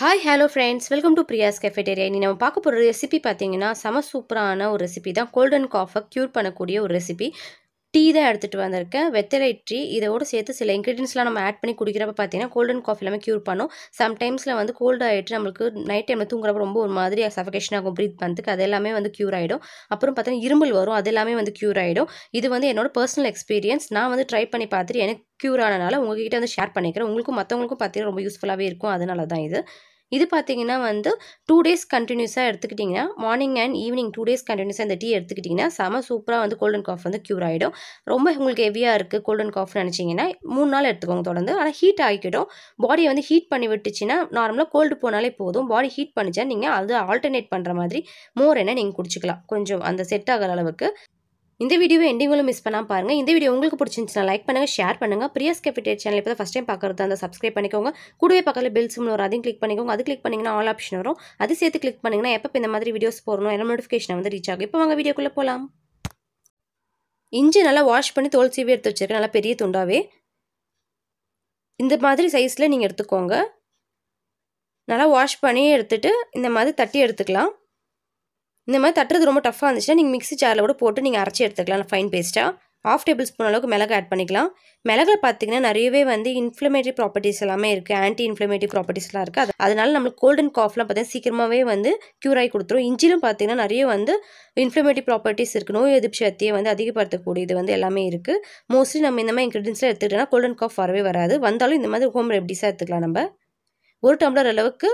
hi hello friends welcome to Priya's cafeteria இனி நம்ம பார்க்க போகிற ரெசிபி பார்த்தீங்கன்னா செம சூப்பரான ஒரு ரெசிபி தான் கோல்டன் காஃபை க்யூர் பண்ணக்கூடிய ஒரு ரெசிபி டீ தான் எடுத்துகிட்டு வந்திருக்கேன் வெத்தலை டீ இதோடு சேர்த்து சில இன்க்ரீடியன்ஸ்லாம் நம்ம ஆட் பண்ணி குடிக்கிறப்ப பார்த்தீங்கன்னா கோல்டன் காஃபி எல்லாமே க்யூர் பண்ணும் சம்டைம்ஸில் வந்து கோல்டு ஆகிட்டு நம்மளுக்கு நைட் டைமில் தூங்குறப்ப ரொம்ப ஒரு மாதிரி சஃபகேஷன் ஆகும் ப்ரீத் பண்ணுறதுக்கு அது எல்லாமே வந்து க்யூர் ஆகிடும் அப்புறம் பார்த்தீங்கன்னா இருமல் வரும் அது எல்லாமே வந்து க்யூர் ஆகிடும் இது வந்து என்னோட பர்சனல் எக்ஸ்பீரியன்ஸ் நான் வந்து ட்ரை பண்ணி பார்த்துட்டு எனக்கு க்யூர் ஆனனால கிட்டே வந்து ஷேர் பண்ணிக்கிறேன் உங்களுக்கும் மற்றவங்களுக்கும் பார்த்தீங்கன்னா ரொம்ப யூஸ்ஃபுல்லாகவே இருக்கும் அதனால தான் இது இது பார்த்தீங்கன்னா வந்து டூ டேஸ் கண்டினியூஸாக எடுத்துக்கிட்டிங்கன்னா morning and evening two days கண்டினியூஸாக இந்த டீ எடுத்துக்கிட்டிங்கன்னா செம சூப்பராக வந்து கோல்டன் காஃப் வந்து க்யூர் ஆகிடும் ரொம்ப உங்களுக்கு ஹெவியாக இருக்குது கோல்டன் காஃப் நினச்சிங்கன்னா மூணு நாள் எடுத்துக்கோங்க தொடர்ந்து ஆனால் ஹீட் ஆகிக்கிடும் பாடியை வந்து ஹீட் பண்ணி விட்டுச்சுன்னா நார்மலாக கோல்டு போனாலே போதும் பாடி ஹீட் பண்ணிச்சா நீங்கள் அது ஆல்டர்னேட் பண்ணுற மாதிரி மோர் என்ன நீங்கள் குடிச்சிக்கலாம் கொஞ்சம் அந்த செட் ஆகிற அளவுக்கு இந்த வீடியோ எண்டிங்களும் மிஸ் பண்ணாமல் பாருங்கள் இந்த வீடியோ உங்களுக்கு பிடிச்சிருந்துச்சுன்னா லைக் பண்ணுங்கள் ஷேர் பண்ணுங்கள் பிரியாஸ் கேபிடேட் சேனல் இப்போ ஃபஸ்ட் டைம் பார்க்குறது அந்த சப்ஸ்கிரைப் பண்ணிக்கோங்க கூடவே பக்கத்தில் பெல் வரும் அதையும் கிளிக் பண்ணிக்கோங்க அது கிளிக் பண்ணிங்கன்னா ஆல் ஆப்ஷன் வரும் அது சேர்த்து கிளிக் பண்ணிங்கன்னா எப்போ இந்த மாதிரி வீடியோஸ் போடணும் எல்லாம் நோட்டிஃபிகேஷன் வந்து ரீச் ஆகும் இப்போ வாங்க வீடியோக்குள்ளே போகலாம் இஞ்சி நல்லா வாஷ் பண்ணி தோல் சீவி எடுத்து வச்சுருக்கேன் நல்லா பெரிய துண்டாவே இந்த மாதிரி சைஸில் நீங்கள் எடுத்துக்கோங்க நல்லா வாஷ் பண்ணி எடுத்துகிட்டு இந்த மாதிரி தட்டி எடுத்துக்கலாம் இந்த மாதிரி தட்டுறது ரொம்ப டஃப்பாக இருந்துச்சுன்னா நீங்கள் மிக்ஸி ஜாரில் கூட போட்டு நீங்கள் அரைச்சி எடுத்துக்கலாம் ஃபைன் பேஸ்ட்டாக ஆஃப் டேபிள் ஸ்பூன் அளவுக்கு மிளகு ஆட் பண்ணிக்கலாம் மிளகு பார்த்திங்கன்னா நிறையவே வந்து இன்ஃப்ளமேட்டரி ப்ராப்பர்ட்டிஸ் எல்லாமே இருக்குது ஆன்டி இன்ஃப்ளமேட்டரி ப்ராப்பர்ட்டிஸ்லாம் இருக்குது அது அதனால் நம்மளுக்கு கோல்டன் காஃப்லாம் பார்த்தீங்கன்னா சீக்கிரமாகவே வந்து க்யூர் ஆகி கொடுத்துரும் இஞ்சிலும் பார்த்திங்கன்னா நிறைய வந்து இன்ஃப்ளமேட்டரி ப்ராப்பர்ட்டிஸ் இருக்குது நோய் எதிர்ப்பு சக்தியை வந்து அதிகப்படுத்தக்கூடியது வந்து எல்லாமே இருக்குது மோஸ்ட்லி நம்ம இந்த மாதிரி இன்க்ரீடியன்ஸில் எடுத்துக்கிட்டோம்னா கோல்டன் காஃப் வரவே வராது வந்தாலும் இந்த மாதிரி ஹோம் ரெப்டிஸாக எடுத்துக்கலாம் நம்ம ஒரு டம்ளர் அளவுக்கு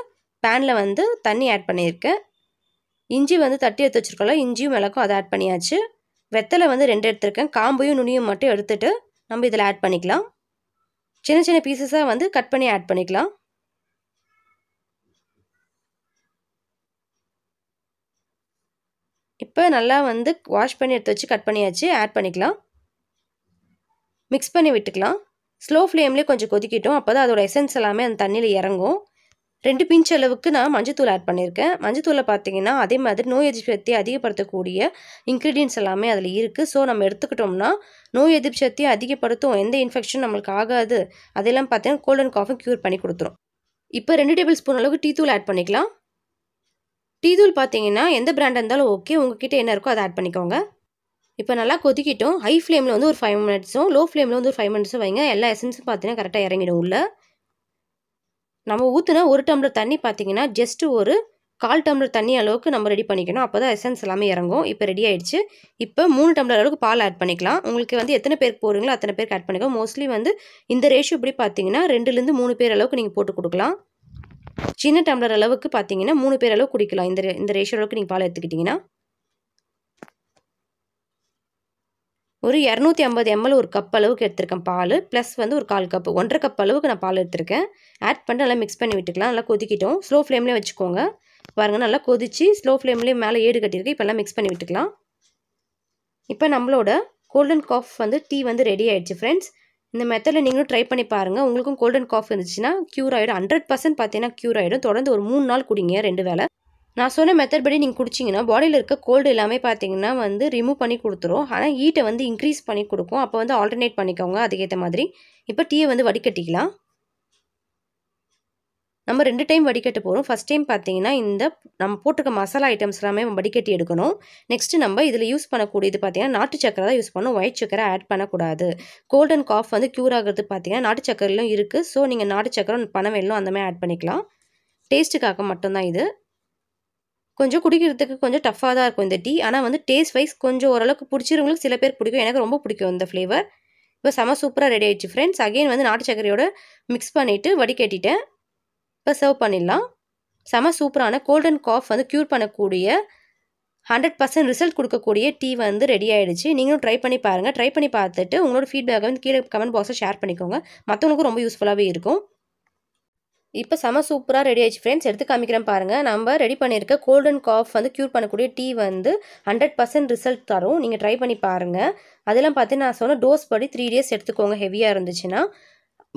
பேனில் வந்து தண்ணி ஆட் பண்ணியிருக்கேன் இஞ்சி வந்து தட்டி எடுத்து வச்சுருக்கோம்ல இஞ்சியும் மிளகும் அதை ஆட் பண்ணியாச்சு வெத்தலை வந்து ரெண்டு எடுத்திருக்கேன் காம்பையும் நுனியும் மட்டும் எடுத்துகிட்டு நம்ம இதில் ஆட் பண்ணிக்கலாம் சின்ன சின்ன பீசஸாக வந்து கட் பண்ணி ஆட் பண்ணிக்கலாம் இப்போ நல்லா வந்து வாஷ் பண்ணி எடுத்து வச்சு கட் பண்ணியாச்சு ஆட் பண்ணிக்கலாம் மிக்ஸ் பண்ணி விட்டுக்கலாம் ஸ்லோ ஃப்ளேம்லேயே கொஞ்சம் கொதிக்கிட்டோம் அப்போ தான் அதோட எசன்ஸ் எல்லாமே அந்த தண்ணியில் இறங்கும் ரெண்டு பிஞ்ச் அளவுக்கு நான் மஞ்சத்தூள் ஆட் பண்ணியிருக்கேன் மஞ்சத்தூளை பார்த்தீங்கன்னா அதே மாதிரி நோய் எதிர்ப்பு சக்தியை அதிகப்படுத்தக்கூடிய இன்க்ரீடியன்ஸ் எல்லாமே அதில் இருக்குது ஸோ நம்ம எடுத்துக்கிட்டோம்னா நோய் எதிர்ப்பு சக்தியை அதிகப்படுத்தும் எந்த இன்ஃபெக்ஷன் நம்மளுக்கு ஆகாது அதெல்லாம் பார்த்தீங்கன்னா கோல்ட் அண்ட் காஃபி க்யூர் பண்ணி கொடுத்துரும் இப்போ ரெண்டு டேபிள் ஸ்பூன் அளவுக்கு டீ தூள் ஆட் பண்ணிக்கலாம் டீ தூள் பார்த்தீங்கன்னா எந்த பிராண்ட் இருந்தாலும் ஓகே உங்ககிட்ட என்ன இருக்கோ அதை ஆட் பண்ணிக்கோங்க இப்போ நல்லா கொதிக்கிட்டோம் ஹை ஃப்ளேமில் வந்து ஒரு ஃபைவ் மினிட்ஸும் லோ ஃப்ளேமில் வந்து ஒரு ஃபைவ் மினிட்ஸும் வைங்க எல்லா எசன்ஸும் பார்த்தீங்கன்னா கரெக்டாக இறங்கிடும் உள்ளே நம்ம ஊற்றுன ஒரு டம்ளர் தண்ணி பார்த்திங்கன்னா ஜஸ்ட்டு ஒரு கால் டம்ளர் தண்ணி அளவுக்கு நம்ம ரெடி பண்ணிக்கணும் அப்போ தான் எசன்ஸ் எல்லாமே இறங்கும் இப்போ ரெடி ஆகிடுச்சு இப்போ மூணு டம்ளர் அளவுக்கு பால் ஆட் பண்ணிக்கலாம் உங்களுக்கு வந்து எத்தனை பேர் போடுறீங்களோ அத்தனை பேருக்கு ஆட் பண்ணிக்கலாம் மோஸ்ட்லி வந்து இந்த ரேஷியோ இப்படி பார்த்தீங்கன்னா ரெண்டுலேருந்து மூணு பேர் அளவுக்கு நீங்கள் போட்டு கொடுக்கலாம் சின்ன டம்ளர் அளவுக்கு பார்த்தீங்கன்னா மூணு பேர் அளவுக்கு குடிக்கலாம் இந்த இந்த ரேஷியோ அளவுக்கு நீங்கள் பால் எடுத்துக்கிட்டிங்கன்னா ஒரு இரநூத்தி ஐம்பது எம்எல் ஒரு கப் அளவுக்கு எடுத்திருக்கேன் பால் ப்ளஸ் வந்து ஒரு கால் கப் ஒன்றரை கப் அளவுக்கு நான் பால் எடுத்திருக்கேன் ஆட் பண்ணி நல்லா மிக்ஸ் பண்ணி விட்டுக்கலாம் நல்லா கொதிக்கிட்டோம் ஸ்லோ ஃப்ளேம்லேயே வச்சுக்கோங்க பாருங்கள் நல்லா கொதிச்சு ஸ்லோ ஃப்ளேம்லேயே மேலே ஏடு கட்டியிருக்கு இப்போல்லாம் மிக்ஸ் பண்ணி விட்டுக்கலாம் இப்போ நம்மளோட கோல்டன் காஃப் வந்து டீ வந்து ரெடி ஆகிடுச்சு ஃப்ரெண்ட்ஸ் இந்த மெத்தடில் நீங்களும் ட்ரை பண்ணி பாருங்கள் உங்களுக்கும் கோல்டன் காஃப் இருந்துச்சுன்னா க்யூர் ஆகிடும் ஹண்ட்ரட் பர்சன்ட் பார்த்தீங்கன்னா க்யூர் ஆகிடும் தொடர்ந்து ஒரு மூணு நாள் குடிங்க ரெண்டு வேலை நான் சொன்ன மெத்தட் படி நீங்கள் குடிச்சிங்கன்னா பாடியில் இருக்க கோல்டு எல்லாமே பார்த்தீங்கன்னா வந்து ரிமூவ் பண்ணி கொடுத்துரும் ஆனால் ஹீட்டை வந்து இன்க்ரீஸ் பண்ணி கொடுக்கும் அப்போ வந்து ஆல்டர்னேட் பண்ணிக்கோங்க அதுக்கேற்ற மாதிரி இப்போ டீயை வந்து வடிகட்டிக்கலாம் நம்ம ரெண்டு டைம் வடிகட்ட போகிறோம் ஃபஸ்ட் டைம் பார்த்தீங்கன்னா இந்த நம்ம போட்டிருக்க மசாலா ஐட்டம்ஸ் எல்லாமே வடிகட்டி எடுக்கணும் நெக்ஸ்ட்டு நம்ம இதில் யூஸ் பண்ணக்கூடியது பார்த்தீங்கன்னா நாட்டு சக்கரை தான் யூஸ் பண்ணணும் ஒயிட் சக்கரை ஆட் பண்ணக்கூடாது கோல்ட் அண்ட் காஃப் வந்து க்யூர் ஆகிறது பார்த்தீங்கன்னா நாட்டு சக்கரையிலும் இருக்குது ஸோ நீங்கள் நாட்டு சக்கரை பணம் வெள்ளம் அந்த மாதிரி ஆட் பண்ணிக்கலாம் டேஸ்ட்டுக்காக மட்டும்தான் இது கொஞ்சம் குடிக்கிறதுக்கு கொஞ்சம் டஃப்பாக தான் இருக்கும் இந்த டீ ஆனால் வந்து டேஸ்ட் வைஸ் கொஞ்சம் ஓரளவுக்கு பிடிச்சிருவங்களுக்கு சில பேர் பிடிக்கும் எனக்கு ரொம்ப பிடிக்கும் இந்த ஃப்ளேவர் இப்போ செம சூப்பராக ரெடி ஆயிடுச்சு ஃப்ரெண்ட்ஸ் அகெயின் வந்து நாட்டு சக்கரையோட மிக்ஸ் பண்ணிவிட்டு வடிகட்டிட்டேன் இப்போ சர்வ் பண்ணிடலாம் செம சூப்பரான கோல்டன் காஃப் வந்து க்யூர் பண்ணக்கூடிய ஹண்ட்ரட் பர்சன்ட் ரிசல்ட் கொடுக்கக்கூடிய டீ வந்து ரெடி ஆகிடுச்சு நீங்களும் ட்ரை பண்ணி பாருங்கள் ட்ரை பண்ணி பார்த்துட்டு உங்களோட ஃபீட்பேக்கை வந்து கீழே கமெண்ட் பாக்ஸில் ஷேர் பண்ணிக்கோங்க மற்றவங்களுக்கும் ரொம்ப யூஸ்ஃபுல்லாகவே இருக்கும் இப்போ செம சூப்பராக ரெடி ஆயிடுச்சு ஃப்ரெண்ட்ஸ் எடுத்து காமிக்கிறேன் பாருங்கள் நம்ம ரெடி பண்ணியிருக்க கோல்டன் காஃப் வந்து க்யூர் பண்ணக்கூடிய டீ வந்து ஹண்ட்ரட் பர்சன்ட் ரிசல்ட் தரும் நீங்கள் ட்ரை பண்ணி பாருங்கள் அதெல்லாம் பார்த்து நான் சொன்ன டோஸ் படி த்ரீ டேஸ் எடுத்துக்கோங்க ஹெவியாக இருந்துச்சுன்னா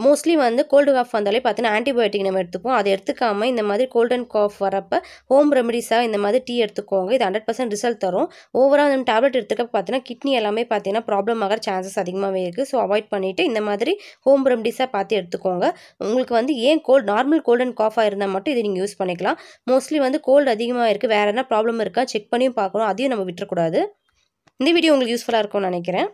மோஸ்ட்லி வந்து கோல்டு காஃப் வந்தாலே பார்த்தீங்கன்னா ஆன்டிபயோட்டிக் நம்ம எடுத்துப்போம் அதை எடுத்துக்காமல் இந்த மாதிரி கோல்டு அண்ட் காஃப் வரப்போ ஹோம் ரெமடிஸாக இந்த மாதிரி டீ எடுத்துக்கோங்க இது ஹண்ட்ரட் பர்சன்ட் ரிசல்ட் தரும் ஓவரால் நம்ம டேப்லெட் எடுத்துக்க பார்த்தீங்கன்னா கிட்னி எல்லாமே பார்த்தீங்கன்னா ப்ராப்ளம் ஆகிற சான்சஸ் அதிகமாகவே இருக்குது ஸோ அவாய்ட் பண்ணிவிட்டு இந்த மாதிரி ஹோம் ரெமடிஸாக பார்த்து எடுத்துக்கோங்க உங்களுக்கு வந்து ஏன் கோல்டு நார்மல் கோல்டு அண்ட் காஃபாக இருந்தால் மட்டும் இதை நீங்கள் யூஸ் பண்ணிக்கலாம் மோஸ்ட்லி வந்து கோல்டு அதிகமாக இருக்குது வேறு என்ன ப்ராப்ளம் இருக்கா செக் பண்ணியும் பார்க்கணும் அதையும் நம்ம விட்டுறக்கூடாது இந்த வீடியோ உங்களுக்கு யூஸ்ஃபுல்லாக இருக்கும்னு நினைக்கிறேன்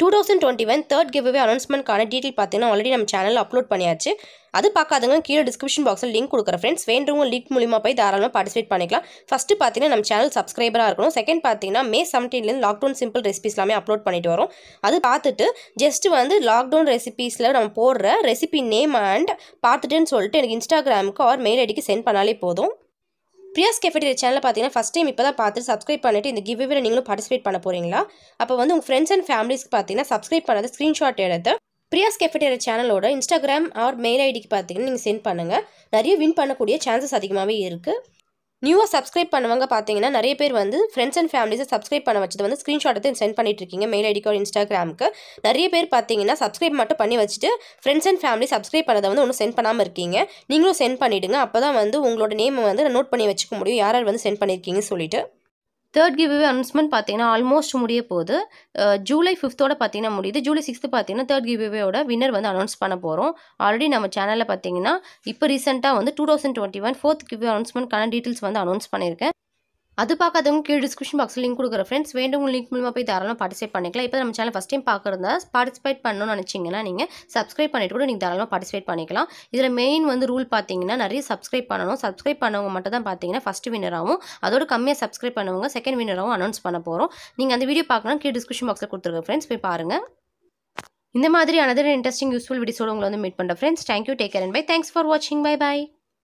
two thousand twenty one third giveaway அனௌன்ஸ்மெண்ட்கான டீடெயில் பார்த்தீங்கன்னா ஆல்ரெடி நம்ம சேனல் அப்லோட் பண்ணியாச்சு அது பார்க்காதவங்க கீழே டிஸ்கிரிப்ஷன் பாக்ஸில் லிங்க் கொடுக்குற ஃப்ரெண்ட்ஸ் வேண்டவங்க லிங்க் மூலியமாக போய் தாராளமாக பார்ட்டிசிபேட் பண்ணிக்கலாம் ஃபஸ்ட்டு பார்த்தீங்கன்னா நம்ம சேனல் சப்ஸ்கிரைபராக இருக்கணும் செகண்ட் பார்த்தீங்கன்னா மே செவன்டீன்லேருந்து லாக்டவுன் சிம்பிள் ரெசிபிஸ் எல்லாமே அப்லோட் பண்ணிட்டு வரும் அது பார்த்துட்டு ஜஸ்ட் வந்து லாக்டவுன் ரெசிபீஸில் நம்ம போடுற ரெசிபி நேம் அண்ட் பார்த்துட்டுன்னு சொல்லிட்டு எனக்கு இன்ஸ்டாகிராமுக்கு ஆர் மெயில் ஐடிக்கு சென்ட் பண்ணாலே போதும் பிரியாஸ் கேஃபேட்டரி சேனலில் பார்த்தீங்கன்னா ஃபஸ்ட் டைம் இப்போ தான் பார்த்து சப்ஸ்கிரைப் பண்ணிட்டு இந்த கிவ்வில் நீங்களும் பார்ட்டிசிபேட் பண்ண போகிறீங்களா அப்போ வந்து உங்கள் ஃப்ரெண்ட்ஸ் அண்ட் ஃபேமிலிஸ்க்கு பார்த்தீங்கன்னா சப்ஸ்கிரைப் பண்ணது ஸ்க்ரீன்ஷாட் எடுத்து பிரியாஸ் கேஃபேட்டேரியா சேனலோட இன்ஸ்டாகிராம் ஆர் மெயில் ஐடிக்கு பார்த்தீங்கன்னா நீங்கள் சென்ட் பண்ணுங்கள் நிறைய வின் பண்ணக்கூடிய சான்சஸ் அதிகமாகவே இருக்குது நியூவாக சப்ஸ்கிரைப் பண்ணுவாங்க பார்த்தீங்கன்னா நிறைய பேர் வந்து ஃப்ரெண்ட்ஸ் அண்ட் ஃபேமிலிஸை சப்ஸ்கிரைப் பண்ண வச்சது வந்து ஸ்க்ரீன்ஷாட்டை சென்ட் பண்ணிட்டு இருக்கீங்க மெயில் ஐடிக்கோ இன்ஸ்டாகிராமுக்கு நிறைய பேர் பார்த்தீங்கன்னா சப்ஸ்கிரைப் மட்டும் பண்ணி வச்சுட்டு ஃப்ரெண்ட்ஸ் அண்ட் ஃபேமிலி சப்ஸ்கிரைப் பண்ணதை வந்து ஒன்றும் சென்ட் பண்ணாமல் இருக்கீங்க நீங்களும் சென்ட் பண்ணிவிடுங்க அப்போ தான் வந்து உங்களோட நேமை வந்து நோட் பண்ணி வச்சுக்க முடியும் யார் வந்து சென்ட் பண்ணியிருக்கீங்கன்னு சொல்லிட்டு தேர்ட் கிவ்வே அனௌன்ஸ்மெண்ட் பார்த்தீங்கன்னா ஆல்மோஸ்ட் முடிய போது ஜூலை ஃபிஃப்த்தோட பார்த்தீங்கன்னா முடியுது ஜூலை சிக்ஸ்த்து பார்த்தீங்கன்னா தேர்ட் கிவ்வேவோட வின்னர் வந்து அனௌன்ஸ் பண்ண போகிறோம் ஆல்ரெடி நம்ம சேனலில் பார்த்தீங்கன்னா இப்போ ரீசெண்டாக வந்து two thousand twenty one fourth giveaway அனௌன்ஸ்மெண்ட்கான டீட்டெயில்ஸ் வந்து அனௌன்ஸ் பண்ணியிருக்கேன் அது பார்க்காதவங்க கீழ் டிஸ்கிரிப்ஷன் பாக்ஸில் லிங்க் கொடுக்குற ஃப்ரெண்ட்ஸ் வேண்டும் லிங்க் மூலமாக போய் தாராளம் பார்ட்டிசிபேட் பண்ணிக்கலாம் இப்போ நம்ம சேனல் ஃபஸ்ட் டைம் பார்க்குறதா பார்ட்டிசிபேட் பண்ணணும்னு நினச்சிங்கன்னா நீங்கள் சப்ஸ்கிரைப் பண்ணிட்டு கூட நீங்கள் தாராளமாக பார்ட்டிசிபேட் பண்ணிக்கலாம் இதில் மெயின் வந்து ரூல் பார்த்தீங்கன்னா நிறைய சப்ஸ்கிரைப் பண்ணணும் சப்ஸ்கிரைப் பண்ணவங்க மட்டும் தான் பார்த்தீங்கன்னா ஃபஸ்ட் வினராகவும் அதோட கம்மியாக சப்ஸ்கிரைப் பண்ணவங்க செகண்ட் வினராகவும் அனௌன்ஸ் பண்ண போகிறோம் நீங்கள் அந்த வீடியோ பார்க்கணும் கீழே டிஸ்கிரிப்ஷன் பாக்ஸில் கொடுத்துருக்க ஃப்ரெண்ட்ஸ் போய் பாருங்கள் இந்த மாதிரி அனதர் இன்ட்ரெஸ்டிங் யூஸ்ஃபுல் வீடியோஸோட உங்களை வந்து மீட் பண்ணுறேன் friends thank you take care and bye thanks for வாட்சிங் பை பை